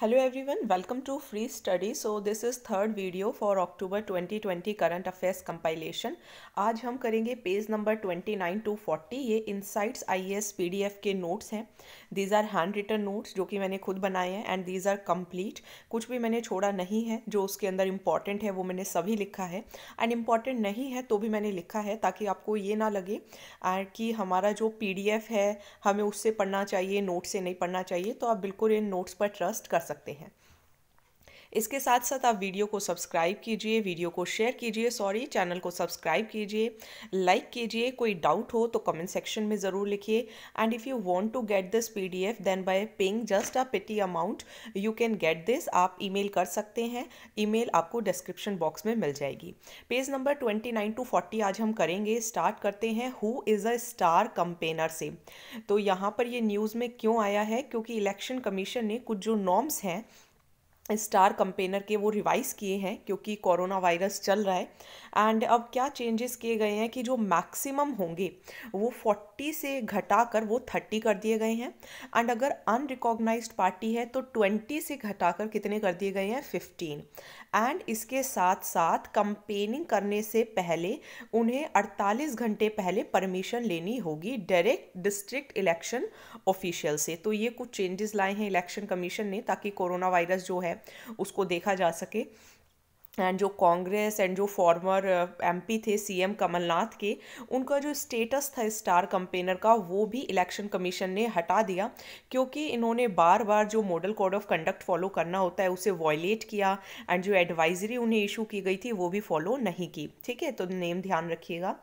hello everyone welcome to free study so this is third video for October 2020 current affairs compilation आज हम करेंगे page number 29 to 40 ये insights IAS PDF के notes हैं these are hand written notes जो कि मैंने खुद बनाए हैं एंड दीज आर कंप्लीट कुछ भी मैंने छोड़ा नहीं है जो उसके अंदर इम्पॉर्टेंट है वो मैंने सभी लिखा है एंड इम्पॉर्टेंट नहीं है तो भी मैंने लिखा है ताकि आपको ये ना लगे कि हमारा जो पी है हमें उससे पढ़ना चाहिए नोट्स से नहीं पढ़ना चाहिए तो आप बिल्कुल इन नोट्स पर ट्रस्ट कर सकते हैं इसके साथ साथ आप वीडियो को सब्सक्राइब कीजिए वीडियो को शेयर कीजिए सॉरी चैनल को सब्सक्राइब कीजिए लाइक कीजिए कोई डाउट हो तो कमेंट सेक्शन में ज़रूर लिखिए and if you want to get this P D F then by paying just a petty amount you can get this आप ईमेल कर सकते हैं ईमेल आपको डिस्क्रिप्शन बॉक्स में मिल जाएगी page number twenty nine to forty आज हम करेंगे स्टार्ट करते हैं who is a star campaigner से तो यहाँ पर ये न्यूज़ में क्यों आया है क्योंकि इलेक्शन कमीशन ने कुछ जो नॉर्म्स हैं स्टार कंपेनर के वो रिवाइज किए हैं क्योंकि कोरोना वायरस चल रहा है एंड अब क्या चेंजेस किए गए हैं कि जो मैक्सिमम होंगे वो फोर्टी से घटाकर वो थर्टी कर दिए गए हैं एंड अगर अनरिकॉग्नाइज पार्टी है तो ट्वेंटी से घटाकर कितने कर दिए गए हैं फिफ्टीन एंड इसके साथ साथ कंपेनिंग करने से पहले उन्हें अड़तालीस घंटे पहले परमिशन लेनी होगी डायरेक्ट डिस्ट्रिक्ट इलेक्शन ऑफिशियल से तो ये कुछ चेंजेस लाए हैं इलेक्शन कमीशन ने ताकि कोरोना वायरस जो है उसको देखा जा सके एंड जो कांग्रेस एंड जो फॉर्मर एमपी थे सीएम कमलनाथ के उनका जो स्टेटस था स्टार कंपेनर का वो भी इलेक्शन कमीशन ने हटा दिया क्योंकि इन्होंने बार बार जो model code of conduct follow करना होता है उसे वॉयलेट किया एंड जो एडवाइजरी उन्हें इशू की गई थी वो भी फॉलो नहीं की ठीक है तो नेम ध्यान रखिएगा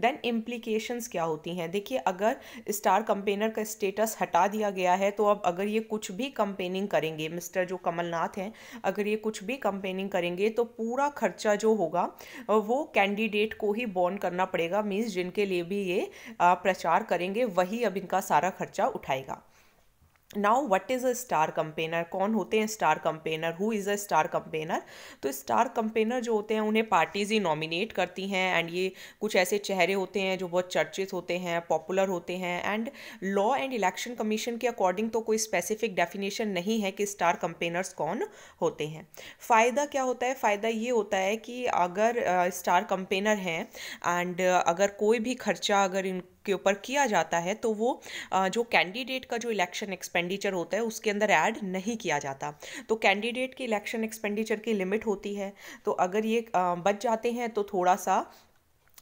देन इम्प्लीकेशंस क्या होती हैं देखिए अगर स्टार कंपेनर का स्टेटस हटा दिया गया है तो अब अगर ये कुछ भी कंपेनिंग करेंगे मिस्टर जो कमलनाथ हैं अगर ये कुछ भी कंपेनिंग करेंगे तो पूरा खर्चा जो होगा वो कैंडिडेट को ही बॉन्ड करना पड़ेगा मीन्स जिनके लिए भी ये प्रचार करेंगे वही अब इनका सारा खर्चा उठाएगा now what is a star campaigner कौन होते हैं star campaigner who is a star campaigner तो स्टार कंपेनर जो होते हैं उन्हें पार्टीज़ ही नॉमिनेट करती हैं एंड ये कुछ ऐसे चेहरे होते हैं जो बहुत चर्चित होते हैं पॉपुलर होते हैं and law and election commission के अकॉर्डिंग तो कोई स्पेसिफिक डेफिनेशन नहीं है कि स्टार कंपेनर्स कौन होते हैं फ़ायदा क्या होता है फ़ायदा ये होता है कि अगर स्टार कंपेनर हैं एंड अगर कोई भी खर्चा अगर इन के ऊपर किया जाता है तो वो जो कैंडिडेट का जो इलेक्शन एक्सपेंडिचर होता है उसके अंदर ऐड नहीं किया जाता तो कैंडिडेट के इलेक्शन एक्सपेंडिचर की लिमिट होती है तो अगर ये बच जाते हैं तो थोड़ा सा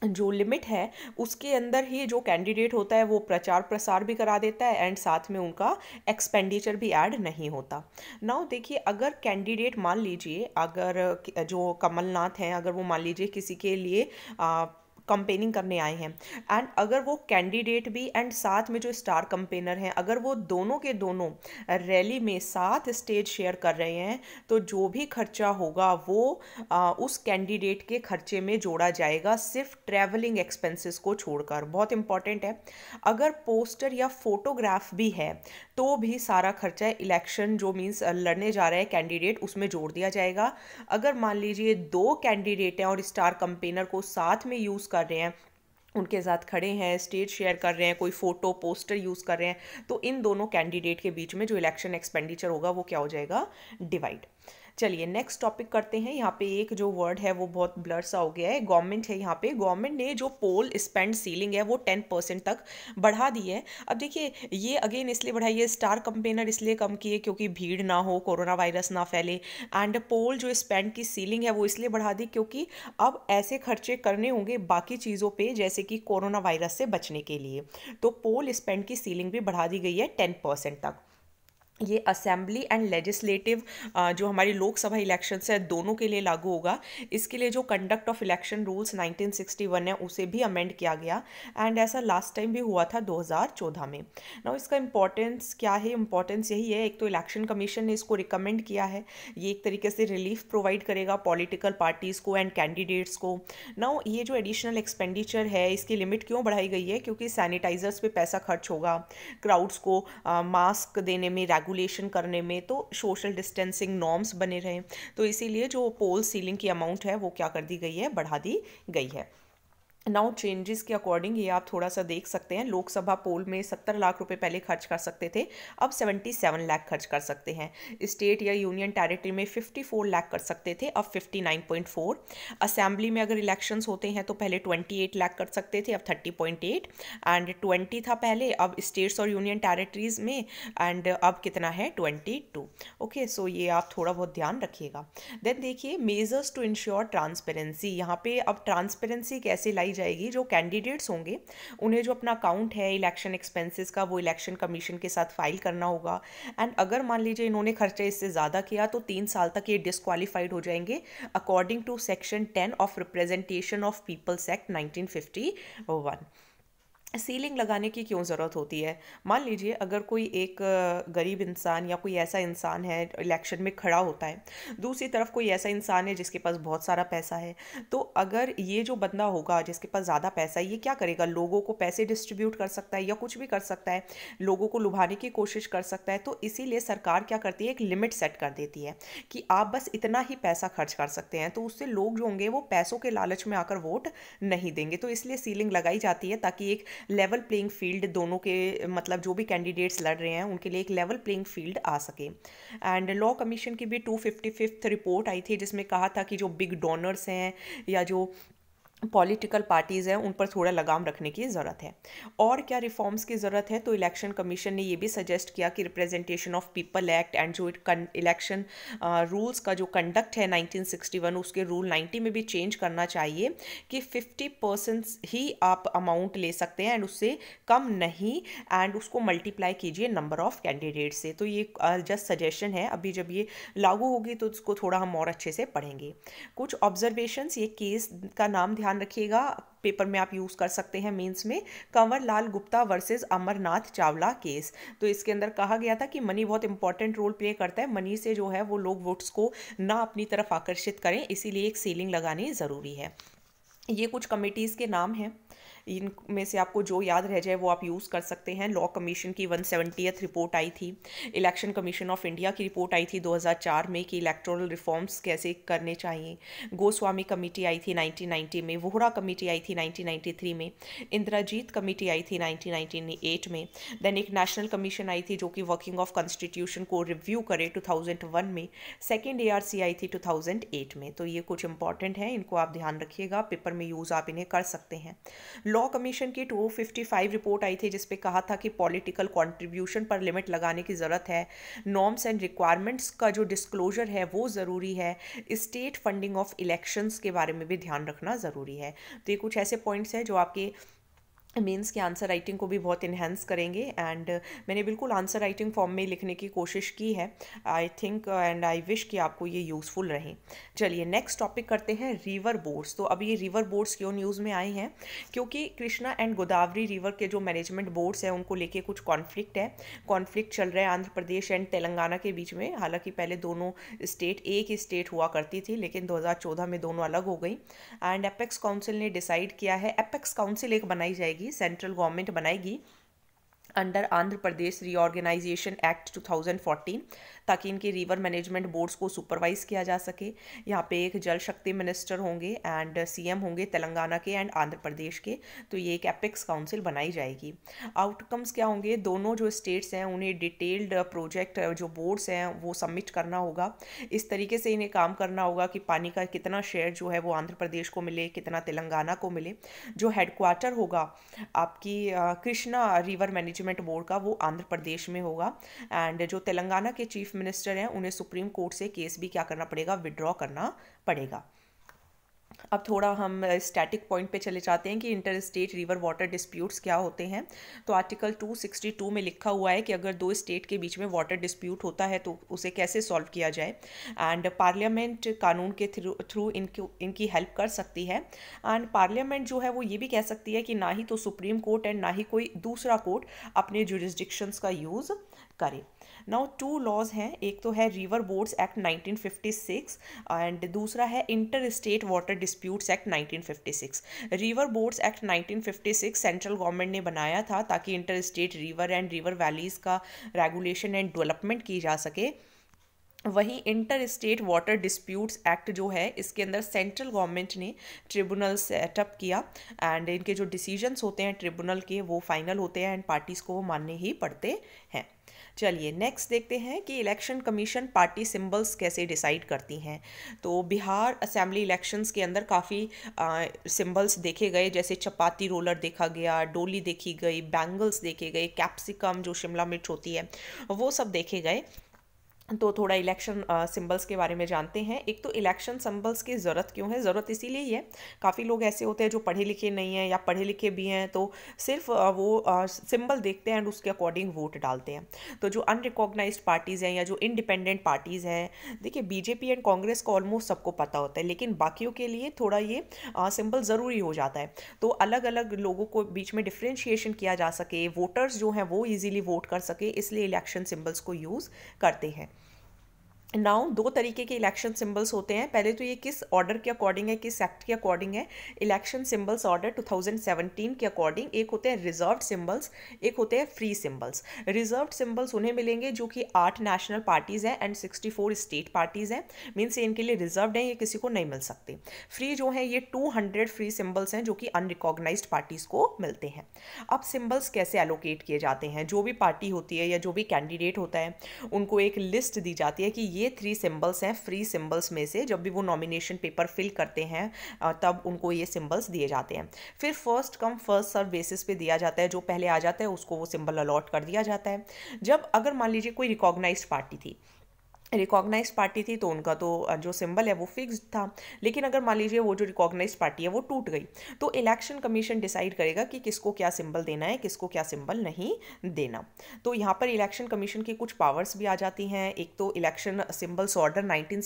जो लिमिट है उसके अंदर ही जो कैंडिडेट होता है वो प्रचार प्रसार भी करा देता है एंड साथ में उनका एक्सपेंडिचर भी ऐड नहीं होता नाउ देखिए अगर कैंडिडेट मान लीजिए अगर जो कमलनाथ हैं अगर वो मान लीजिए किसी के लिए आ, कंपेनिंग करने आए हैं एंड अगर वो कैंडिडेट भी एंड साथ में जो स्टार कंपेनर हैं अगर वो दोनों के दोनों रैली में साथ स्टेज शेयर कर रहे हैं तो जो भी खर्चा होगा वो आ, उस कैंडिडेट के खर्चे में जोड़ा जाएगा सिर्फ ट्रैवलिंग एक्सपेंसेस को छोड़कर बहुत इंपॉर्टेंट है अगर पोस्टर या फोटोग्राफ भी है तो भी सारा खर्चा इलेक्शन जो मीन्स लड़ने जा रहे हैं कैंडिडेट उसमें जोड़ दिया जाएगा अगर मान लीजिए दो कैंडिडेट हैं और स्टार कंपेनर को साथ में यूज़ कर कर रहे हैं उनके साथ खड़े हैं स्टेज शेयर कर रहे हैं कोई फ़ोटो पोस्टर यूज़ कर रहे हैं तो इन दोनों कैंडिडेट के बीच में जो इलेक्शन एक्सपेंडिचर होगा वो क्या हो जाएगा डिवाइड चलिए नेक्स्ट टॉपिक करते हैं यहाँ पे एक जो वर्ड है वो बहुत ब्लर सा हो गया है गवर्नमेंट है यहाँ पे गवर्नमेंट ने जो पोल स्पेंड सीलिंग है वो टेन परसेंट तक बढ़ा दी है अब देखिए ये अगेन इसलिए बढ़ाई है स्टार कंपेनर इसलिए कम किए क्योंकि भीड़ ना हो कोरोना वायरस ना फैले एंड पोल जो स्पेंड की सीलिंग है वो इसलिए बढ़ा दी क्योंकि अब ऐसे खर्चे करने होंगे बाकी चीज़ों पर जैसे कि कोरोना वायरस से बचने के लिए तो पोल स्पेंड की सीलिंग भी बढ़ा दी गई है टेन परसेंट तक ये असेंबली एंड लेजिस्लेटिव जो हमारी लोकसभा इलेक्शंस है दोनों के लिए लागू होगा इसके लिए जो कंडक्ट ऑफ इलेक्शन रूल्स 1961 है उसे भी अमेंड किया गया एंड ऐसा लास्ट टाइम भी हुआ था 2014 में ना इसका इम्पोर्टेंस क्या है इम्पोर्टेंस यही है एक तो इलेक्शन कमीशन ने इसको रिकमेंड किया है ये एक तरीके से रिलीफ प्रोवाइड करेगा पॉलिटिकल पार्टीज़ को एंड कैंडिडेट्स को ना ये जो एडिशनल एक्सपेंडिचर है इसकी लिमिट क्यों बढ़ाई गई है क्योंकि सैनिटाइजर्स पर पैसा खर्च होगा क्राउड्स को मास्क देने में रेगुलर रेगुलेशन करने में तो सोशल डिस्टेंसिंग नॉर्म्स बने रहें तो इसीलिए जो पोल सीलिंग की अमाउंट है वो क्या कर दी गई है बढ़ा दी गई है नाउ चेंजेस के अकॉर्डिंग ये आप थोड़ा सा देख सकते हैं लोकसभा पोल में सत्तर लाख रुपए पहले खर्च कर सकते थे अब सेवेंटी सेवन लाख खर्च कर सकते हैं स्टेट या यूनियन टेरिटरी में फिफ्टी फोर लाख कर सकते थे अब fifty nine point four assembly में अगर इलेक्शंस होते हैं तो पहले ट्वेंटी एट लाख कर सकते थे अब thirty point eight and twenty था पहले अब स्टेट्स और यूनियन टेरिटरीज में एंड अब कितना है ट्वेंटी टू ओके सो ये आप थोड़ा बहुत ध्यान रखिएगा देन देखिए मेजर्स टू इंश्योर ट्रांसपेरेंसी यहाँ पे अब ट्रांसपेरेंसी कैसे लाई बताई जाएगी जो कैंडिडेट्स होंगे उन्हें जो अपना अकाउंट है इलेक्शन एक्सपेंसेस का वो इलेक्शन कमीशन के साथ फाइल करना होगा एंड अगर मान लीजिए इन्होंने खर्चा इससे ज़्यादा किया तो तीन साल तक ये डिसक्वालीफाइड हो जाएंगे according to section ten of representation of peoples act nineteen ceiling लगाने की क्यों ज़रूरत होती है मान लीजिए अगर कोई एक गरीब इंसान या कोई ऐसा इंसान है इलेक्शन में खड़ा होता है दूसरी तरफ कोई ऐसा इंसान है जिसके पास बहुत सारा पैसा है तो अगर ये जो बंदा होगा जिसके पास ज़्यादा पैसा है ये क्या करेगा लोगों को पैसे डिस्ट्रीब्यूट कर सकता है या कुछ भी कर सकता है लोगों को लुभाने की कोशिश कर सकता है तो इसीलिए सरकार क्या करती है एक लिमिट सेट कर देती है कि आप बस इतना ही पैसा खर्च कर सकते हैं तो उससे लोग जो होंगे वो पैसों के लालच में आकर वोट नहीं देंगे तो इसलिए सीलिंग लगाई जाती है ताकि एक लेवल प्लेइंग फील्ड दोनों के मतलब जो भी कैंडिडेट्स लड़ रहे हैं उनके लिए एक लेवल प्लेइंग फील्ड आ सके एंड लॉ कमीशन की भी टू फिफ्टी फिफ्थ रिपोर्ट आई थी जिसमें कहा था कि जो बिग डोनर्स हैं या जो पॉलिटिकल पार्टीज़ हैं उन पर थोड़ा लगाम रखने की ज़रूरत है और क्या रिफॉर्म्स की ज़रूरत है तो इलेक्शन कमीशन ने ये भी सजेस्ट किया कि representation of people act and जो इलेक्शन रूल्स का जो कंडक्ट है 1961 उसके रूल 90 में भी चेंज करना चाहिए कि 50 परसेंट ही आप अमाउंट ले सकते हैं एंड उससे कम नहीं एंड उसको मल्टीप्लाई कीजिए नंबर ऑफ कैंडिडेट से तो ये जस्ट सजेशन है अभी जब ये लागू होगी तो उसको थोड़ा हम और अच्छे से पढ़ेंगे कुछ ऑब्जर्वेशंस ये केस का नाम ध्यान ध्यान रखिएगा पेपर में आप यूज़ कर सकते हैं मेंस में कंवर लाल गुप्ता वर्सेस अमरनाथ चावला केस तो इसके अंदर कहा गया था कि मनी बहुत इंपॉर्टेंट रोल प्ले करता है मनी से जो है वो लोग वोट्स को ना अपनी तरफ आकर्षित करें इसीलिए एक सीलिंग लगानी ज़रूरी है ये कुछ कमेटीज़ के नाम हैं इनमें से आपको जो याद रह जाए वो आप यूज़ कर सकते हैं लॉ कमीशन की वन सेवेंटीथ रिपोर्ट आई थी इलेक्शन कमीशन ऑफ इंडिया की रिपोर्ट आई थी 2004 में कि इलेक्ट्रल रिफॉर्म्स कैसे करने चाहिए गोस्वामी कमेटी आई थी 1990 में वोहरा कमेटी आई थी 1993 में इंद्राजीत कमेटी आई थी 1998 में देन एक नेशनल कमीशन आई थी जो कि वर्किंग ऑफ कॉन्स्टिट्यूशन को रिव्यू करे टू में सेकेंड ए आई थी टू में तो ये कुछ इंपॉर्टेंट है इनको आप ध्यान रखिएगा पेपर में यूज़ आप इन्हें कर सकते हैं लॉ कमीशन की 255 रिपोर्ट आई थी जिसपे कहा था कि पॉलिटिकल कंट्रीब्यूशन पर लिमिट लगाने की ज़रूरत है नॉर्म्स एंड रिक्वायरमेंट्स का जो डिस्क्लोजर है वो ज़रूरी है स्टेट फंडिंग ऑफ इलेक्शंस के बारे में भी ध्यान रखना ज़रूरी है तो ये कुछ ऐसे पॉइंट्स हैं जो आपके मीन्स कि आंसर राइटिंग को भी बहुत इन्हेंस करेंगे एंड uh, मैंने बिल्कुल आंसर राइटिंग फॉर्म में लिखने की कोशिश की है I think and I wish कि आपको ये यूज़फुल रहें चलिए नेक्स्ट टॉपिक करते हैं रिवर बोर्ड्स तो अब ये रिवर बोर्ड्स क्यों न्यूज़ में आए हैं क्योंकि कृष्णा एंड गोदावरी रिवर के जो मैनेजमेंट बोर्ड्स हैं उनको लेके कुछ कॉन्फ्लिक्ट है कॉन्फ्लिक्ट चल रहा है आंध्र प्रदेश एंड तेलंगाना के बीच में हालांकि पहले दोनों स्टेट एक ही स्टेट हुआ करती थी लेकिन चौदह में दोनों अलग हो गई एंड एपेक्स काउंसिल ने डिसाइड किया है एपेक्स काउंसिल एक बनाई जाएगी करेगी सेंट्रल गवर्नमेंट बनाएगी under Andhra Pradesh reorganisation act 2014 ताकि इनके रिवर मैनेजमेंट बोर्ड्स को सुपरवाइज किया जा सके यहाँ पे एक जल शक्ति मिनिस्टर होंगे एंड सीएम होंगे तेलंगाना के एंड आंध्र प्रदेश के तो ये एक एपिक्स काउंसिल बनाई जाएगी आउटकम्स क्या होंगे दोनों जो स्टेट्स हैं उन्हें डिटेल्ड प्रोजेक्ट जो बोर्ड्स हैं वो सबमिट करना होगा इस तरीके से इन्हें काम करना होगा कि पानी का कितना शेयर जो है वो आंध्र प्रदेश को मिले कितना तेलंगाना को मिले जो हेडक्वार्टर होगा आपकी Krishna river management management board का वो आंध्र प्रदेश में होगा एंड जो तेलंगाना के चीफ मिनिस्टर हैं उन्हें सुप्रीम कोर्ट से केस भी क्या करना पड़ेगा विड्रॉ करना पड़ेगा अब थोड़ा हम स्टैटिक पॉइंट पे चले जाते हैं कि inter state river water disputes क्या होते हैं तो आर्टिकल 262 में लिखा हुआ है कि अगर दो स्टेट के बीच में वाटर डिस्प्यूट होता है तो उसे कैसे सॉल्व किया जाए एंड पार्लियामेंट कानून के थ्रू थ्रू इनकी इनकी हेल्प कर सकती है एंड पार्लियामेंट जो है वो ये भी कह सकती है कि ना ही तो सुप्रीम कोर्ट एंड ना ही कोई दूसरा कोर्ट अपने जुडिस्डिक्शंस का यूज़ करे नाउ टू लॉज हैं एक तो है रिवर बोर्ड्स एक्ट 1956 एंड दूसरा है inter state water disputes act 1956 river boards act 1956 central government ने बनाया था ताकि inter state river and river valleys का रेगुलेशन एंड डेवलपमेंट की जा सके वहीं inter state water disputes act जो है इसके अंदर सेंट्रल गवर्नमेंट ने ट्रिब्यूनल सेटअप किया एंड इनके जो डिसीजंस होते हैं ट्रिब्यूनल के वो फाइनल होते हैं एंड पार्टीज़ को वो मानने ही पड़ते हैं चलिए नेक्स्ट देखते हैं कि इलेक्शन कमीशन पार्टी सिंबल्स कैसे डिसाइड करती हैं तो बिहार असेंबली इलेक्शंस के अंदर काफ़ी सिंबल्स देखे गए जैसे चपाती रोलर देखा गया डोली देखी गई बैंगल्स देखे गए कैप्सिकम जो शिमला मिर्च होती है वो सब देखे गए तो थोड़ा इलेक्शन सिंबल्स के बारे में जानते हैं एक तो इलेक्शन सिंबल्स की ज़रूरत क्यों है ज़रूरत इसीलिए है काफ़ी लोग ऐसे होते हैं जो पढ़े लिखे नहीं हैं या पढ़े लिखे भी हैं तो सिर्फ वो सिंबल देखते हैं एंड उसके अकॉर्डिंग वोट डालते हैं तो जो अनरिकॉग्नाइज पार्टीज़ हैं या जो इंडिपेंडेंट पार्टीज़ हैं देखिए बीजेपी एंड कांग्रेस को ऑलमोस्ट सबको पता होता है लेकिन बाकियों के लिए थोड़ा ये सिंबल ज़रूरी हो जाता है तो अलग अलग लोगों को बीच में डिफ्रेंशिएशन किया जा सके वोटर्स जो हैं वो ईजिली वोट कर सके इसलिए इलेक्शन सिम्बल्स को यूज़ करते हैं नाउ दो तरीके के इलेक्शन सिंबल्स होते हैं पहले तो ये किस ऑर्डर के अकॉर्डिंग है किस एक्ट के अकॉर्डिंग है इलेक्शन सिंबल्स ऑर्डर 2017 के अकॉर्डिंग एक होते हैं रिजर्व सिंबल्स एक होते हैं फ्री सिंबल्स रिजर्व सिंबल्स उन्हें मिलेंगे जो कि आठ नेशनल पार्टीज़ हैं एंड 64 स्टेट पार्टीज़ हैं मीन्स ये इनके लिए रिजर्व हैं ये किसी को नहीं मिल सकते फ्री जो हैं ये टू फ्री सिम्बल्स हैं जो कि अनरिकॉग्नाइज पार्टीज़ को मिलते हैं अब सिम्बल्स कैसे एलोकेट किए जाते हैं जो भी पार्टी होती है या जो भी कैंडिडेट होता है उनको एक लिस्ट दी जाती है कि ये ये थ्री सिंबल्स हैं फ्री सिंबल्स में से जब भी वो नॉमिनेशन पेपर फिल करते हैं तब उनको ये सिंबल्स दिए जाते हैं फिर first come first serve basis पे दिया जाता है जो पहले आ जाता है उसको वो सिंबल अलॉट कर दिया जाता है जब अगर मान लीजिए कोई रिकॉग्नाइज पार्टी थी रिकॉग्नाइज पार्टी थी तो उनका तो जो सिंबल है वो फिक्स था लेकिन अगर मान लीजिए वो जो रिकॉग्नाइज पार्टी है वो टूट गई तो इलेक्शन कमीशन डिसाइड करेगा कि किसको क्या सिंबल देना है किसको क्या सिंबल नहीं देना तो यहाँ पर इलेक्शन कमीशन की कुछ पावर्स भी आ जाती हैं एक तो इलेक्शन सिम्बल्स ऑर्डर नाइनटीन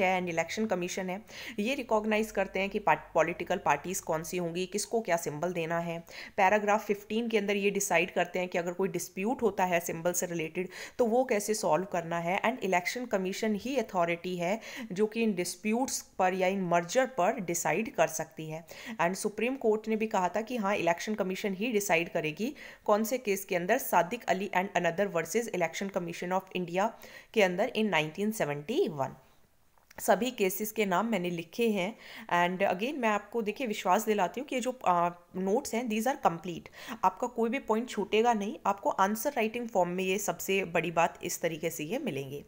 है एंड इलेक्शन कमीशन है ये रिकॉग्नाइज करते हैं कि पॉलिटिकल पार्टीज़ कौन सी होंगी किसको क्या सिम्बल देना है पैराग्राफ फिफ्टीन के अंदर ये डिसाइड करते हैं कि अगर कोई डिस्प्यूट होता है सिम्बल से रिलेटेड तो वो कैसे सॉल्व करना है एंड इलेक्शन इलेक्शन कमीशन ही अथॉरिटी है जो कि इन डिस्प्यूट्स पर या इन मर्जर पर डिसाइड कर सकती है एंड सुप्रीम कोर्ट ने भी कहा था कि हाँ इलेक्शन कमीशन ही डिसाइड करेगी कौन से केस के अंदर Sadiq Ali and another versus election commission of India के अंदर इन 1971 सभी केसेस के नाम मैंने लिखे हैं एंड अगेन मैं आपको देखिए विश्वास दिलाती हूँ कि जो नोट्स हैं दीज आर कंप्लीट आपका कोई भी पॉइंट छूटेगा नहीं आपको आंसर राइटिंग फॉर्म में ये सबसे बड़ी बात इस तरीके से ये मिलेंगे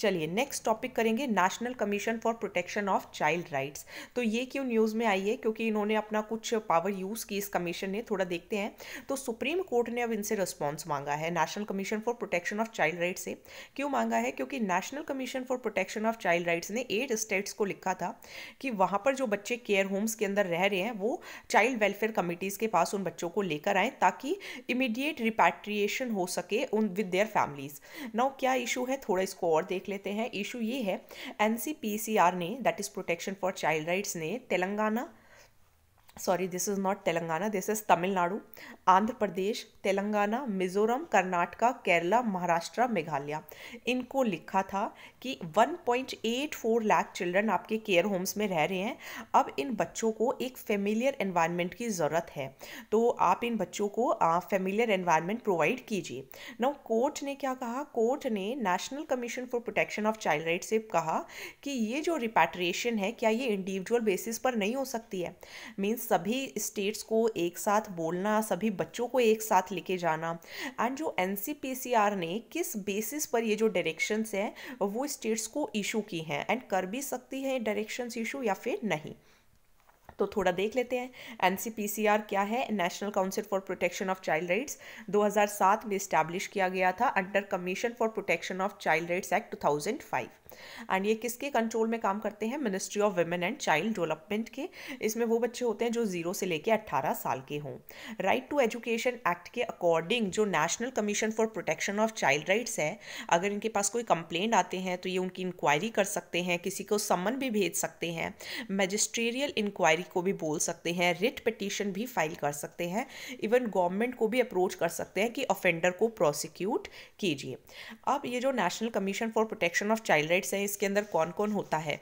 चलिए नेक्स्ट टॉपिक करेंगे national commission for protection of child rights तो ये क्यों न्यूज़ में आई है क्योंकि इन्होंने अपना कुछ पावर यूज़ की इस कमीशन ने थोड़ा देखते हैं तो सुप्रीम कोर्ट ने अब इनसे रिस्पॉन्स मांगा है national commission for protection of child rights से क्यों मांगा है क्योंकि national commission for protection of child rights ने एट स्टेट्स को लिखा था कि वहाँ पर जो बच्चे केयर होम्स के अंदर रह रहे हैं वो चाइल्ड वेलफेयर कमीशन कमिटीज़ के पास उन बच्चों को लेकर आएँ ताकि इमीडिएट रिपैट्रिएशन हो सके उन विद देयर फैमिलीज़ नाउ क्या इशू है थोड़ा इसको और देख लेते हैं इशू ये है एन ने that is protection for child rights ने Telangana sorry this is not Telangana this is Tamil Nadu Andhra Pradesh Telangana Mizoram Karnataka Kerala Maharashtra Meghalaya इनको लिखा था कि 1.84 लाख चिल्ड्रन आपके केयर होम्स में रह रहे हैं अब इन बच्चों को एक फेमिलियर एनवायरनमेंट की ज़रूरत है तो आप इन बच्चों को फेमिलियर एनवायरनमेंट प्रोवाइड कीजिए न कोर्ट ने क्या कहा कोर्ट ने national commission for protection of child right से कहा कि ये जो रिपैट्रिएशन है क्या ये इंडिविजुअल बेसिस पर नहीं हो सकती है मीन्स सभी स्टेट्स को एक साथ बोलना सभी बच्चों को एक साथ लेके जाना एंड जो एन ने किस बेसिस पर ये जो डायरेक्शंस हैं वो स्टेट्स को इशू की हैं एंड कर भी सकती हैं डायरेक्शंस इशू या फिर नहीं तो थोड़ा देख लेते हैं एन क्या है national council for protection of child rights 2007 में इस्टेब्लिश किया गया था under commission for protection of child rights act 2005 and ये किसके कंट्रोल में काम करते हैं ministry of women and child development के इसमें वो बच्चे होते हैं जो जीरो से लेकर अट्ठारह साल के हों राइट टू एजुकेशन एक्ट के अकॉर्डिंग जो national commission for protection of child rights है अगर इनके पास कोई कंप्लेंट आते हैं तो ये उनकी इंक्वायरी कर सकते हैं किसी को समन भी भेज सकते हैं मजिस्ट्रेरियल इंक्वायरी को भी बोल सकते हैं रिट पिटीशन भी फाइल कर सकते हैं इवन गवर्नमेंट को भी अप्रोच कर सकते हैं कि ऑफेंडर को प्रोसिक्यूट कीजिए अब ये जो national commission for protection of child right candidates हैं इसके अंदर कौन कौन होता है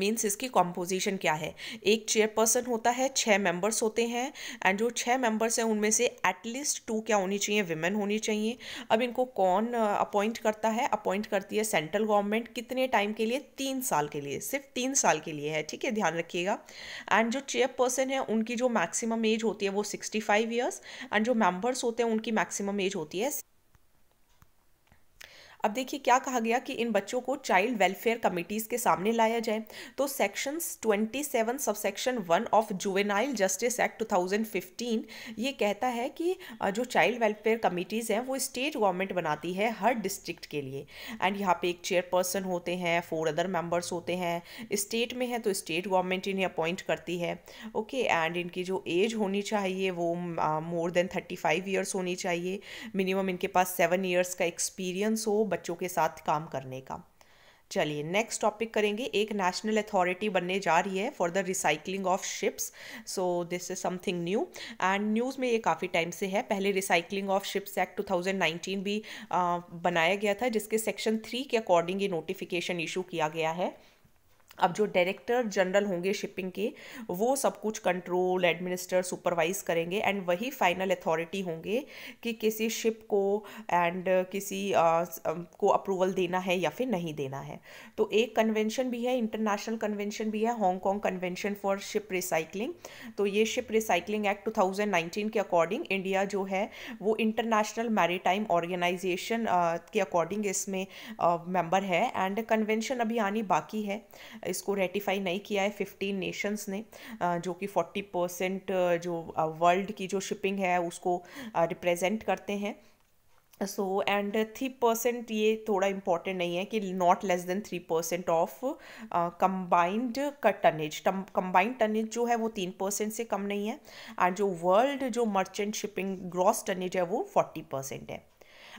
मीन्स इसकी कॉम्पोजिशन क्या है एक चेयरपर्सन होता है छः मेंबर्स होते हैं एंड जो छः मेंबर्स हैं उनमें से एटलीस्ट टू क्या होनी चाहिए विमेन होनी चाहिए अब इनको कौन अपॉइंट uh, करता है अपॉइंट करती है सेंट्रल गवर्नमेंट कितने टाइम के लिए तीन साल के लिए सिर्फ तीन साल के लिए है ठीक है ध्यान रखिएगा एंड जो चेयरपर्सन है उनकी जो मैक्सिमम एज होती है वो सिक्सटी फाइव ईयर्स एंड जो मेम्बर्स होते हैं उनकी मैक्सिमम एज होती है अब देखिए क्या कहा गया कि इन बच्चों को चाइल्ड वेलफेयर कमिटीज़ के सामने लाया जाए तो सेक्शंस 27 सब section one of juvenile justice act 2015 ये कहता है कि जो चाइल्ड वेलफेयर कमिटीज़ हैं वो स्टेट गवर्नमेंट बनाती है हर डिस्ट्रिक्ट के लिए एंड यहाँ पे एक चेयरपर्सन होते हैं फोर अदर मेम्बर्स होते हैं स्टेट में है तो स्टेट गवर्नमेंट इन्हें अपॉइंट करती है ओके एंड इनकी जो एज होनी चाहिए वो more than thirty five years होनी चाहिए मिनिमम इनके पास सेवन ईयर्स का एक्सपीरियंस हो बच्चों के साथ काम करने का चलिए नेक्स्ट टॉपिक करेंगे एक नेशनल अथॉरिटी बनने जा रही है for the recycling of ships so this is something new and news में ये काफ़ी टाइम से है पहले रिसाइकलिंग ऑफ शिप्स एक्ट 2019 भी आ, बनाया गया था जिसके सेक्शन थ्री के अकॉर्डिंग ये नोटिफिकेशन इशू किया गया है अब जो डायरेक्टर जनरल होंगे शिपिंग के वो सब कुछ कंट्रोल एडमिनिस्टर सुपरवाइज करेंगे एंड वही फाइनल अथॉरिटी होंगे कि किसी शिप को एंड किसी आ, को अप्रूवल देना है या फिर नहीं देना है तो एक कन्वेंशन भी है इंटरनेशनल कन्वेंशन भी है Hong Kong convention for ship recycling तो ये शिप रिसाइकलिंग एक्ट टू के अकॉर्डिंग इंडिया जो है वो इंटरनेशनल मैरीटाइम ऑर्गेनाइजेशन के अकॉर्डिंग इसमें मेम्बर है एंड कन्वेंशन अभी आनी बाकी है इसको रेटिफाई नहीं किया है फिफ्टीन नेशंस ने जो कि फोर्टी परसेंट जो वर्ल्ड की जो शिपिंग है उसको रिप्रेजेंट करते हैं सो एंड थ्री परसेंट ये थोड़ा इम्पॉर्टेंट नहीं है कि not less than three percent of combined का टनेज कंबाइंड टनेज जो है वो तीन परसेंट से कम नहीं है एंड जो वर्ल्ड जो मर्चेंट शिपिंग ग्रॉस टनेज है वो फोर्टी परसेंट है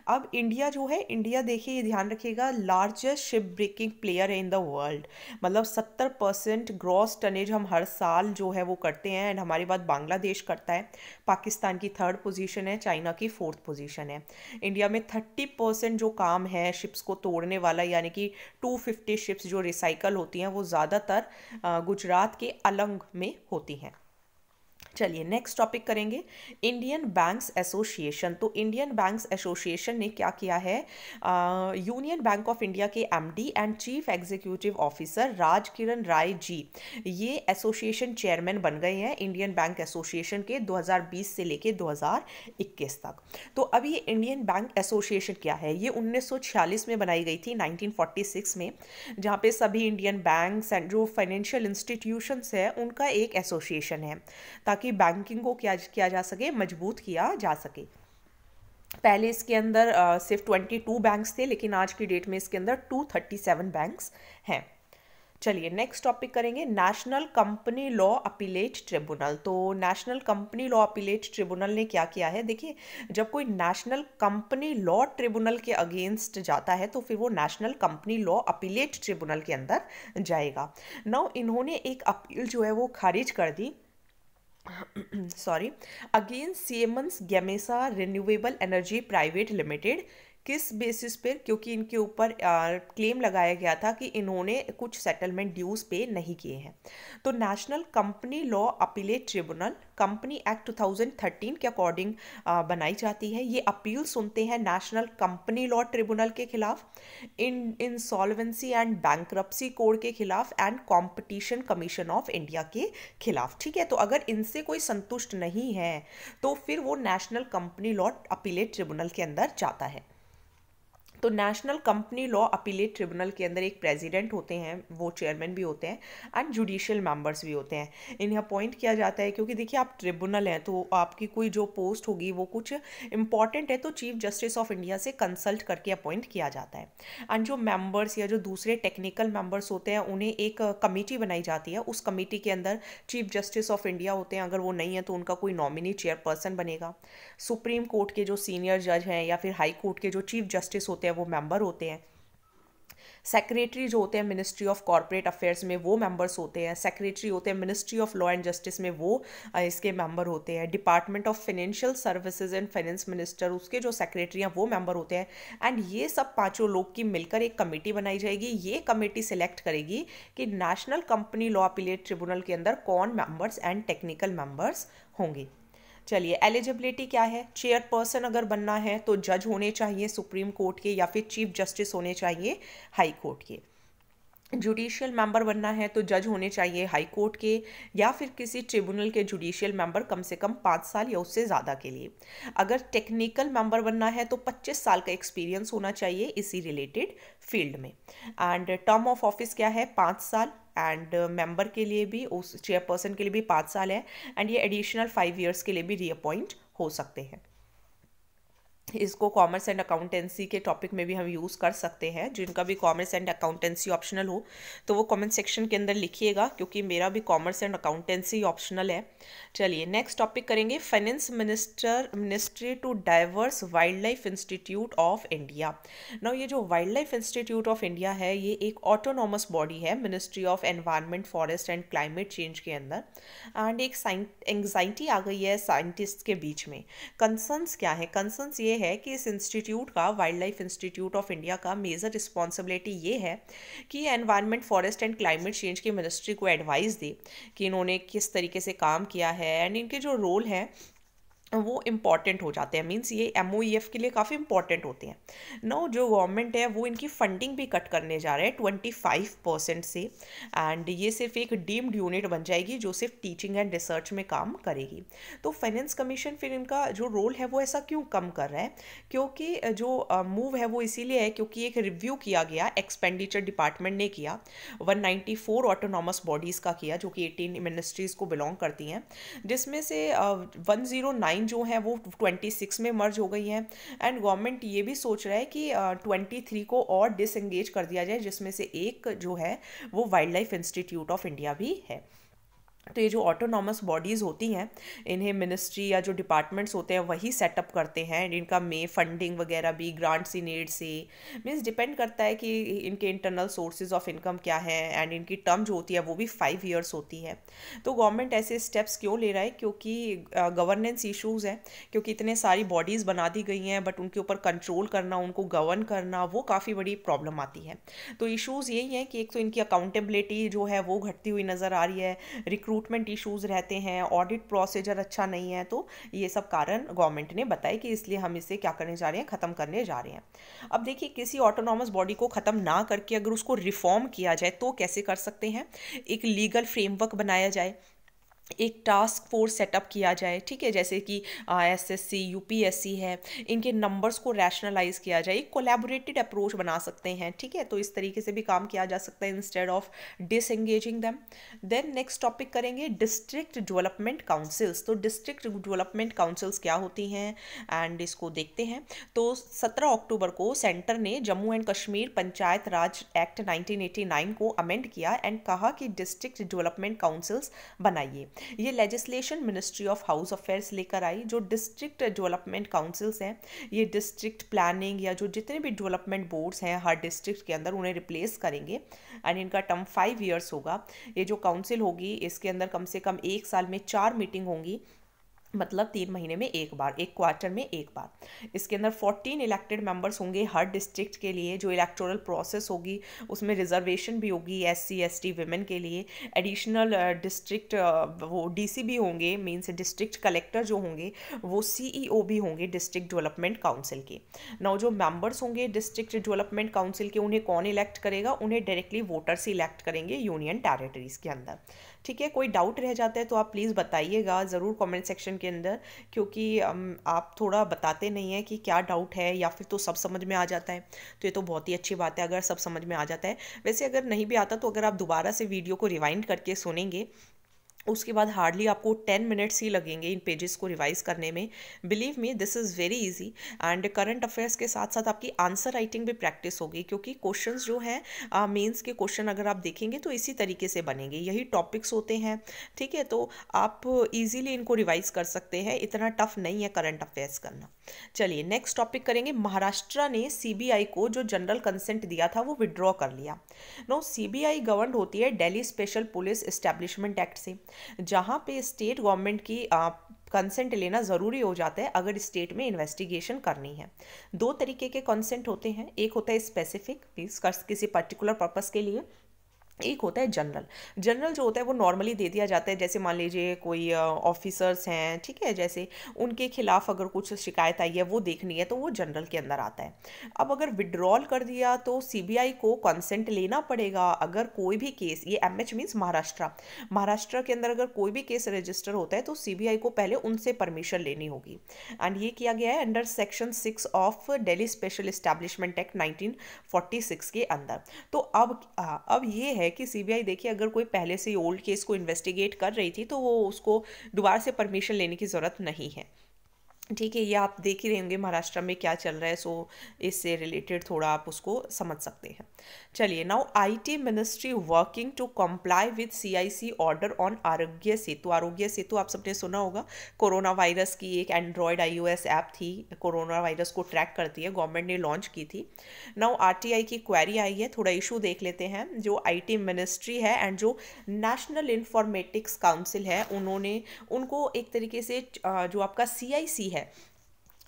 अब इंडिया जो है इंडिया देखिए ये ध्यान रखिएगा लार्जेस्ट शिप ब्रेकिंग प्लेयर है इन द वर्ल्ड मतलब सत्तर परसेंट ग्रॉस टनेज हम हर साल जो है वो करते हैं एंड हमारे बाद बांग्लादेश करता है पाकिस्तान की थर्ड पोजीशन है चाइना की फोर्थ पोजीशन है इंडिया में थर्टी परसेंट जो काम है शिप्स को तोड़ने वाला यानी कि टू फिफ्टी शिप्स जो रिसाइकल होती हैं वो ज़्यादातर गुजरात के अलंग में होती हैं चलिए नेक्स्ट टॉपिक करेंगे इंडियन बैंक्स एसोसिएशन तो इंडियन बैंक्स एसोसिएशन ने क्या किया है यूनियन बैंक ऑफ इंडिया के MD and chief executive officer Raj Kiran Rai ji ये एसोसिएशन चेयरमैन बन गए हैं इंडियन बैंक एसोसिएशन के 2020 से लेके 2021 तक तो अभी इंडियन बैंक एसोसिएशन क्या है ये उन्नीस में बनाई गई थी नाइनटीन में जहाँ पे सभी इंडियन बैंक एंड जो फाइनेंशियल इंस्टीट्यूशंस है उनका एक एसोसिएशन है ताकि ताकि बैंकिंग को क्या किया जा सके मजबूत किया जा सके पहले इसके अंदर आ, सिर्फ 22 बैंक्स थे लेकिन आज की डेट में इसके अंदर 237 बैंक्स हैं चलिए नेक्स्ट टॉपिक करेंगे national company law appellate tribunal तो national company law appellate tribunal ने क्या किया है देखिए जब कोई नेशनल कंपनी लॉ ट्रिब्यूनल के अगेंस्ट जाता है तो फिर वो national company law appellate tribunal के अंदर जाएगा नौ इन्होंने एक अपील जो है वो खारिज कर दी sorry again Siemens Gamesa renewable energy private limited किस बेसिस पर क्योंकि इनके ऊपर क्लेम लगाया गया था कि इन्होंने कुछ सेटलमेंट ड्यूज़ पे नहीं किए हैं तो national company law appellate tribunal company act 2013 के अकॉर्डिंग बनाई जाती है ये अपील सुनते हैं नेशनल कंपनी लॉ ट्रिब्यूनल के खिलाफ इन इंसॉल्वेंसी एंड बैंक्रप्सी कोड के खिलाफ and competition commission of India के खिलाफ ठीक है तो अगर इनसे कोई संतुष्ट नहीं है तो फिर वो national company law appellate tribunal के अंदर जाता है तो national company law appellate tribunal के अंदर एक प्रेसिडेंट होते हैं वो चेयरमैन भी होते हैं एंड जुडिशियल मेंबर्स भी होते हैं इन्हें अपॉइंट किया जाता है क्योंकि देखिए आप ट्रिब्यूनल हैं तो आपकी कोई जो पोस्ट होगी वो कुछ इंपॉर्टेंट है तो चीफ जस्टिस ऑफ इंडिया से कंसल्ट करके अपॉइंट किया जाता है एंड जो मेम्बर्स या जो दूसरे टेक्निकल मेम्बर्स होते हैं उन्हें एक कमेटी बनाई जाती है उस कमेटी के अंदर चीफ जस्टिस ऑफ इंडिया होते हैं अगर वो नहीं है तो उनका कोई नॉमिनी चेयरपर्सन बनेगा सुप्रीम कोर्ट के जो सीनियर जज हैं या फिर हाई कोर्ट के जो चीफ जस्टिस होते हैं हैं वो मेंबर होते हैं सेक्रेटरी जो होते हैं मिनिस्ट्री ऑफ कॉरपोरेट अफेयर्स में वो मेंबर्स होते हैं सेक्रेटरी होते हैं ministry of law and justice में वो इसके मेंबर होते हैं department of financial services and finance minister उसके जो सेक्रेटरी हैं वो मेंबर होते हैं एंड ये सब पांचों लोग की मिलकर एक कमेटी बनाई जाएगी ये कमेटी सिलेक्ट करेगी कि national company law appellate tribunal के अंदर कौन मेम्बर्स एंड टेक्निकल मेम्बर्स होंगे चलिए एलिजिबिलिटी क्या है चेयर पर्सन अगर बनना है तो जज होने चाहिए सुप्रीम कोर्ट के या फिर चीफ जस्टिस होने चाहिए हाई कोर्ट के जुडिशियल मेंबर बनना है तो जज होने चाहिए हाई कोर्ट के या फिर किसी ट्रिब्यूनल के जुडिशियल मेंबर कम से कम पाँच साल या उससे ज़्यादा के लिए अगर टेक्निकल मेंबर बनना है तो पच्चीस साल का एक्सपीरियंस होना चाहिए इसी रिलेटेड फील्ड में एंड टर्म ऑफ ऑफिस क्या है पाँच साल एंड मेंबर uh, के लिए भी उस चेयरपर्सन के लिए भी पाँच साल है एंड ये एडिशनल फाइव ईयर्स के लिए भी रीअपॉइंट हो सकते हैं इसको कॉमर्स एंड अकाउंटेंसी के टॉपिक में भी हम यूज़ कर सकते हैं जिनका भी कॉमर्स एंड अकाउंटेंसी ऑप्शनल हो तो वो कमेंट सेक्शन के अंदर लिखिएगा क्योंकि मेरा भी कॉमर्स एंड अकाउंटेंसी ऑप्शनल है चलिए नेक्स्ट टॉपिक करेंगे finance minister ministry to diverse wildlife institute of India ना ये जो wildlife institute of India है ये एक ऑटोनॉमस बॉडी है ministry of environment forest and climate change के अंदर एंड एक एंगजाइटी आ गई है साइंटिस्ट के बीच में कंसर्न्स क्या है कंसर्न्स ये है कि इस इंस्टीट्यूट का wildlife institute of India का मेजर रिस्पॉन्सिबिलिटी ये है कि environment forest and climate change की मिनिस्ट्री को एडवाइस दे कि इन्होंने किस तरीके से काम किया है एंड इनके जो रोल हैं वो इम्पॉर्टेंट हो जाते हैं मीन्स ये एम e के लिए काफ़ी इम्पॉर्टेंट होते हैं नो जो गवर्नमेंट है वो इनकी फंडिंग भी कट करने जा रहे हैं ट्वेंटी फाइव परसेंट से एंड ये सिर्फ एक डीम्ड यूनिट बन जाएगी जो सिर्फ टीचिंग एंड रिसर्च में काम करेगी तो फाइनेंस कमीशन फिर इनका जो रोल है वो ऐसा क्यों कम कर रहा है क्योंकि जो मूव uh, है वो इसीलिए है क्योंकि एक रिव्यू किया गया एक्सपेंडिचर डिपार्टमेंट ने किया one ninety four autonomous bodies का किया जो कि एटीन मिनिस्ट्रीज़ को बिलोंग करती हैं जिसमें से वन ज़ीरो नाइन नाइन जो हैं वो ट्वेंटी सिक्स में मर्ज हो गई हैं एंड गवर्नमेंट ये भी सोच रहा है कि ट्वेंटी थ्री को और डिसंगेज कर दिया जाए जिसमें से एक जो है वो wildlife institute of India भी है तो ये जो ऑटोनॉमस बॉडीज़ होती हैं इन्हें मिनिस्ट्री या जो डिपार्टमेंट्स होते हैं वही सेटअप करते हैं इनका मे फंडिंग वगैरह भी ग्रांट्स इन एड से मीन्स डिपेंड करता है कि इनके इंटरनल सोर्सेज ऑफ इनकम क्या है एंड इनकी टर्म जो होती है वो भी फाइव ईयर्स होती है तो गवर्नमेंट ऐसे स्टेप्स क्यों ले रहा है क्योंकि गवर्नेंस इशूज़ हैं क्योंकि इतने सारी बॉडीज़ बना दी गई हैं बट उनके ऊपर कंट्रोल करना उनको गवर्न करना वो काफ़ी बड़ी प्रॉब्लम आती है तो इशूज़ यही हैं कि एक तो इनकी अकाउंटेबिलिटी जो है वो घटती हुई नज़र आ रही है रिक्रूटमेंट इश्यूज रहते हैं ऑडिट प्रोसीजर अच्छा नहीं है तो ये सब कारण गवर्नमेंट ने बताए कि इसलिए हम इसे क्या करने जा रहे हैं ख़त्म करने जा रहे हैं अब देखिए किसी ऑटोनॉमस बॉडी को ख़त्म ना करके अगर उसको रिफॉर्म किया जाए तो कैसे कर सकते हैं एक लीगल फ्रेमवर्क बनाया जाए एक टास्क फोर्स सेटअप किया जाए ठीक है जैसे कि S S C U P S C है इनके नंबर्स को रैशनलाइज किया जाए एक कोलेबोरेटेड अप्रोच बना सकते हैं ठीक है तो इस तरीके से भी काम किया जा सकता है instead of disengaging them then next topic करेंगे डिस्ट्रिक्ट डेवलपमेंट काउंसिल्स तो डिस्ट्रिक्ट डेवलपमेंट काउंसिल्स क्या होती हैं एंड इसको देखते हैं तो सत्रह अक्टूबर को सेंटर ने Jammu and Kashmir panchayat Raj act nineteen को अमेंड किया एंड कहा कि डिस्ट्रिक्ट डेवलपमेंट काउंसिल्स बनाइए ये legislation ministry of house affairs लेकर आई जो डिस्ट्रिक्ट डेवलपमेंट काउंसिल्स हैं ये डिस्ट्रिक्ट प्लानिंग या जो जितने भी डेवलपमेंट बोर्ड्स हैं हर डिस्ट्रिक्ट के अंदर उन्हें रिप्लेस करेंगे एंड इनका टर्म फाइव ईयर्स होगा ये जो काउंसिल होगी इसके अंदर कम से कम एक साल में चार मीटिंग होंगी मतलब तीन महीने में एक बार एक क्वार्टर में एक बार इसके अंदर फोर्टीन इलेक्टेड मेंबर्स होंगे हर डिस्ट्रिक्ट के लिए जो इलेक्टोरल प्रोसेस होगी उसमें रिजर्वेशन भी होगी S C S T women के लिए एडिशनल डिस्ट्रिक्ट uh, uh, वो डी सी भी होंगे मीन्स डिस्ट्रिक्ट कलेक्टर जो होंगे वो सी ई ओ भी होंगे डिस्ट्रिक्ट डेवलपमेंट काउंसिल के नौ जो मेम्बर्स होंगे डिस्ट्रिक्ट डेवलपमेंट काउंसिल के उन्हें कौन इलेक्ट करेगा उन्हें डायरेक्टली वोटर्स इलेक्ट करेंगे यूनियन टेरेटरीज के अंदर ठीक है कोई डाउट रह जाता है तो आप प्लीज़ बताइएगा ज़रूर कमेंट सेक्शन के अंदर क्योंकि आप थोड़ा बताते नहीं हैं कि क्या डाउट है या फिर तो सब समझ में आ जाता है तो ये तो बहुत ही अच्छी बात है अगर सब समझ में आ जाता है वैसे अगर नहीं भी आता तो अगर आप दोबारा से वीडियो को रिवाइंड करके सुनेंगे उसके बाद हार्डली आपको टेन मिनट्स ही लगेंगे इन पेजेस को रिवाइज़ करने में believe me this is very easy and current affairs के साथ साथ आपकी आंसर राइटिंग भी प्रैक्टिस होगी क्योंकि क्वेश्चन जो हैं मेंस के क्वेश्चन अगर आप देखेंगे तो इसी तरीके से बनेंगे यही टॉपिक्स होते हैं ठीक है तो आप इजीली इनको रिवाइज कर सकते हैं इतना टफ नहीं है करंट अफेयर्स करना चलिए नेक्स्ट टॉपिक करेंगे महाराष्ट्र ने सी को जो जनरल कंसेंट दिया था वो विड्रॉ कर लिया नो सीबीआई गवर्न होती है Delhi special police establishment act से जहाँ पे स्टेट गवर्नमेंट की कंसेंट लेना ज़रूरी हो जाता है अगर स्टेट में इन्वेस्टिगेशन करनी है दो तरीके के कंसेंट होते हैं एक होता है स्पेसिफिक मीन्स किसी पर्टिकुलर पर्पस के लिए एक होता है जनरल जनरल जो होता है वो नॉर्मली दे दिया जाता है जैसे मान लीजिए कोई ऑफिसर्स हैं ठीक है जैसे उनके खिलाफ अगर कुछ शिकायत आई है वो देखनी है तो वो जनरल के अंदर आता है अब अगर विड्रॉल कर दिया तो सीबीआई को कंसेंट लेना पड़ेगा अगर कोई भी केस ये M H means Maharashtra Maharashtra के अंदर अगर कोई भी केस रजिस्टर होता है तो सी को पहले उनसे परमिशन लेनी होगी एंड ये किया गया है under section six of Delhi special establishment act nineteen के अंदर तो अब अब ये है कि सीबीआई देखिए अगर कोई पहले से ओल्ड केस को इन्वेस्टिगेट कर रही थी तो वो उसको दोबारा से परमिशन लेने की ज़रूरत नहीं है ठीक है ये आप देख ही रहेंगे महाराष्ट्र में क्या चल रहा है सो इससे रिलेटेड थोड़ा आप उसको समझ सकते हैं चलिए now IT ministry working to comply with CIC order on Aarogya Setu आरोग्य सेतु आप सबने सुना होगा कोरोना वायरस की एक एंड्रॉयड आईओएस ऐप थी कोरोना वायरस को ट्रैक करती है गवर्नमेंट ने लॉन्च की थी नाउ आरटीआई की क्वेरी आई है थोड़ा इशू देख लेते हैं जो आईटी मिनिस्ट्री है एंड जो नेशनल इन्फॉर्मेटिक्स काउंसिल है उन्होंने उनको एक तरीके से जो आपका सीआईसी है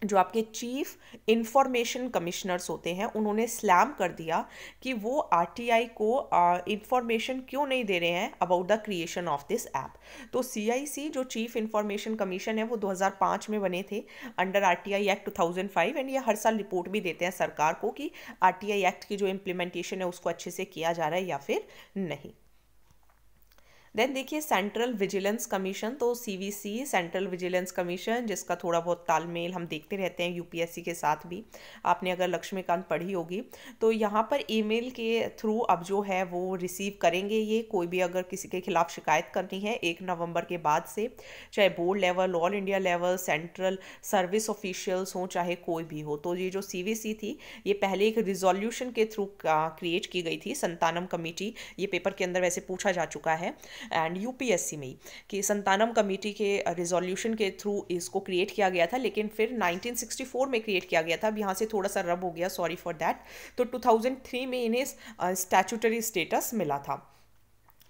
जो आपके चीफ इंफॉर्मेशन कमिश्नर्स होते हैं उन्होंने स्लैम कर दिया कि वो आरटीआई को इंफॉर्मेशन क्यों नहीं दे रहे हैं about the creation of this app तो सीआईसी जो चीफ इंफॉर्मेशन कमीशन है वो 2005 में बने थे अंडर आरटीआई एक्ट 2005 एंड ये हर साल रिपोर्ट भी देते हैं सरकार को कि आई एक्ट की जो इम्प्लीमेंटेशन है उसको अच्छे से किया जा रहा है या फिर नहीं देन देखिए सेंट्रल विजिलेंस कमीशन तो सीवीसी सेंट्रल विजिलेंस कमीशन जिसका थोड़ा बहुत तालमेल हम देखते रहते हैं यूपीएससी के साथ भी आपने अगर लक्ष्मीकांत पढ़ी होगी तो यहाँ पर ईमेल के थ्रू अब जो है वो रिसीव करेंगे ये कोई भी अगर किसी के खिलाफ शिकायत करनी है एक नवंबर के बाद से चाहे board level all India level central service officials हों चाहे कोई भी हो तो ये जो सी थी ये पहले एक रिजोल्यूशन के थ्रू क्रिएट की गई थी संतानम कमेटी ये पेपर के अंदर वैसे पूछा जा चुका है एंड यूपीएससी में ही कि संतानम कमेटी के रिजोल्यूशन के थ्रू इसको क्रिएट किया गया था लेकिन फिर 1964 में क्रिएट किया गया था अब यहाँ से थोड़ा सा रब हो गया सॉरी फॉर दैट तो 2003 में इन्हें स्टैचूटरी स्टेटस मिला था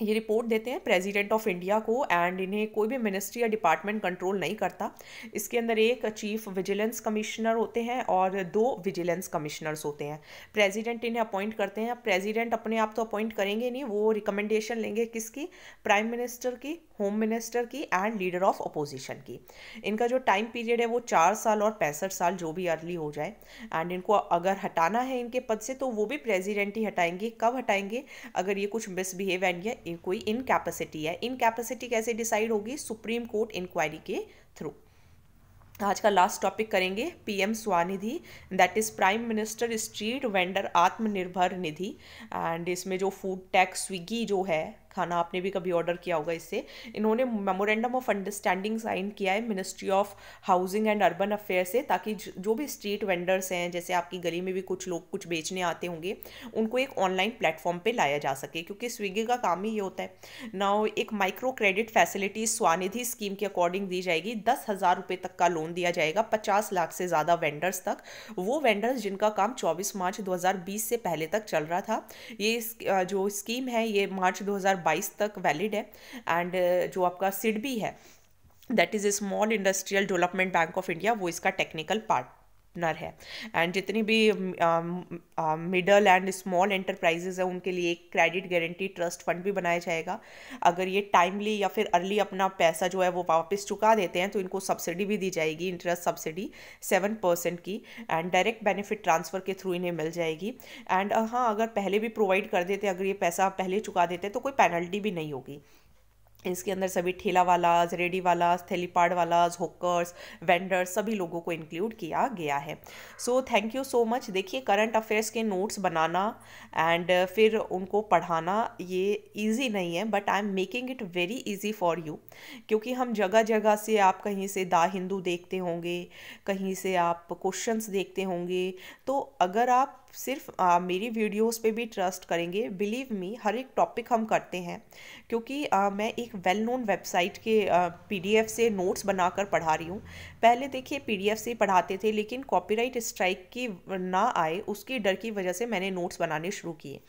ये रिपोर्ट देते हैं प्रेसिडेंट ऑफ इंडिया को एंड इन्हें कोई भी मिनिस्ट्री या डिपार्टमेंट कंट्रोल नहीं करता इसके अंदर एक चीफ विजिलेंस कमिश्नर होते हैं और दो विजिलेंस कमिश्नर्स होते हैं प्रेसिडेंट इन्हें अपॉइंट करते हैं प्रेसिडेंट अपने आप तो अपॉइंट करेंगे नहीं वो रिकमेंडेशन लेंगे किसकी प्राइम मिनिस्टर की होम मिनिस्टर की एंड लीडर ऑफ अपोजिशन की इनका जो टाइम पीरियड है वो चार साल और पैंसठ साल जो भी अर्ली हो जाए एंड इनको अगर हटाना है इनके पद से तो वो भी प्रेजिडेंट ही हटाएंगे कब हटाएंगे अगर ये कुछ मिसबिहेव एंड या इन कोई इनकैपेसिटी है इनकैपेसिटी कैसे डिसाइड होगी सुप्रीम कोर्ट इंक्वायरी के थ्रू आज का लास्ट टॉपिक करेंगे PM Svanidhi that is prime minister street vendor Atmanirbhar Nidhi and इसमें जो फूड टैक्स स्विगी जो है खाना आपने भी कभी ऑर्डर किया होगा इससे इन्होंने मेमोरेंडम ऑफ अंडरस्टैंडिंग साइन किया है ministry of housing and urban affair से ताकि जो भी स्ट्रीट वेंडर्स हैं जैसे आपकी गली में भी कुछ लोग कुछ बेचने आते होंगे उनको एक ऑनलाइन प्लेटफॉर्म पर लाया जा सके क्योंकि स्विगी का काम ही ये होता है ना एक micro credit facility Svanidhi scheme के अकॉर्डिंग दी जाएगी दस हज़ार रुपये तक का लोन दिया जाएगा पचास लाख से ज़्यादा वेंडर्स तक वो वेंडर्स जिनका काम चौबीस मार्च दो से पहले तक चल रहा था ये जो स्कीम है ये मार्च दो 2022 तक वैलिड है एंड uh, जो आपका सिड भी है that is a small industrial development bank of India वो इसका टेक्निकल पार्ट पार्टनर है एंड जितनी भी मिडल एंड स्मॉल एंटरप्राइजेज हैं उनके लिए एक क्रेडिट गारंटी ट्रस्ट फंड भी बनाया जाएगा अगर ये टाइमली या फिर अर्ली अपना पैसा जो है वो वापस चुका देते हैं तो इनको सब्सिडी भी दी जाएगी इंटरेस्ट सब्सिडी सेवन परसेंट की एंड डायरेक्ट बेनिफिट ट्रांसफ़र के थ्रू इन्हें मिल जाएगी एंड हाँ अगर पहले भी प्रोवाइड कर देते अगर ये पैसा पहले चुका देते तो कोई पेनल्टी भी नहीं होगी इसके अंदर सभी ठेला वालाज रेडी वालाज थैलीपाड़ वालाज होकर्स वेंडर्स सभी लोगों को इंक्लूड किया गया है so thank you so much देखिए करंट अफेयर्स के नोट्स बनाना एंड फिर उनको पढ़ाना ये इजी नहीं है but I am making it very easy for you क्योंकि हम जगह जगह से आप कहीं से दा हिंदू देखते होंगे कहीं से आप क्वेश्चंस देखते होंगे तो अगर आप सिर्फ आ, मेरी वीडियोस पे भी ट्रस्ट करेंगे बिलीव मी हर एक टॉपिक हम करते हैं क्योंकि आ, मैं एक वेल नोन वेबसाइट के पीडीएफ से नोट्स बनाकर पढ़ा रही हूँ पहले देखिए पीडीएफ से पढ़ाते थे लेकिन कॉपीराइट स्ट्राइक की ना आए उसके डर की वजह से मैंने नोट्स बनाने शुरू किए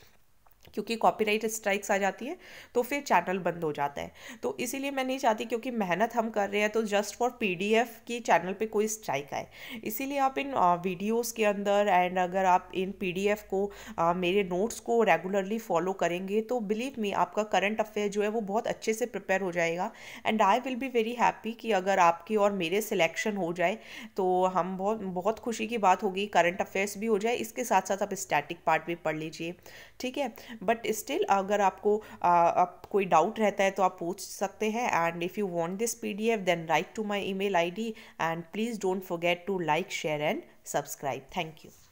क्योंकि कॉपीराइट स्ट्राइक्स आ जाती है तो फिर चैनल बंद हो जाता है तो इसीलिए मैं नहीं चाहती क्योंकि मेहनत हम कर रहे हैं तो just for P D F की चैनल पर कोई स्ट्राइक आए इसीलिए आप इन वीडियोज़ के अंदर एंड अगर आप इन पी डी एफ को आ, मेरे नोट्स को रेगुलरली फॉलो करेंगे तो बिलीव मी आपका करंट अफेयर जो है वो बहुत अच्छे से प्रिपेयर हो जाएगा and I will be very happy कि अगर आपके और मेरे सिलेक्शन हो जाए तो हम बहुत बहुत खुशी की बात होगी करंट अफेयर्स भी हो जाए इसके साथ साथ आप स्टैटिक पार्ट भी पढ़ लीजिए ठीक है बट स्टिल अगर आपको आप कोई डाउट रहता है तो आप पूछ सकते हैं and if you want this P D F then write to my email I D and please don't forget to like share and subscribe thank you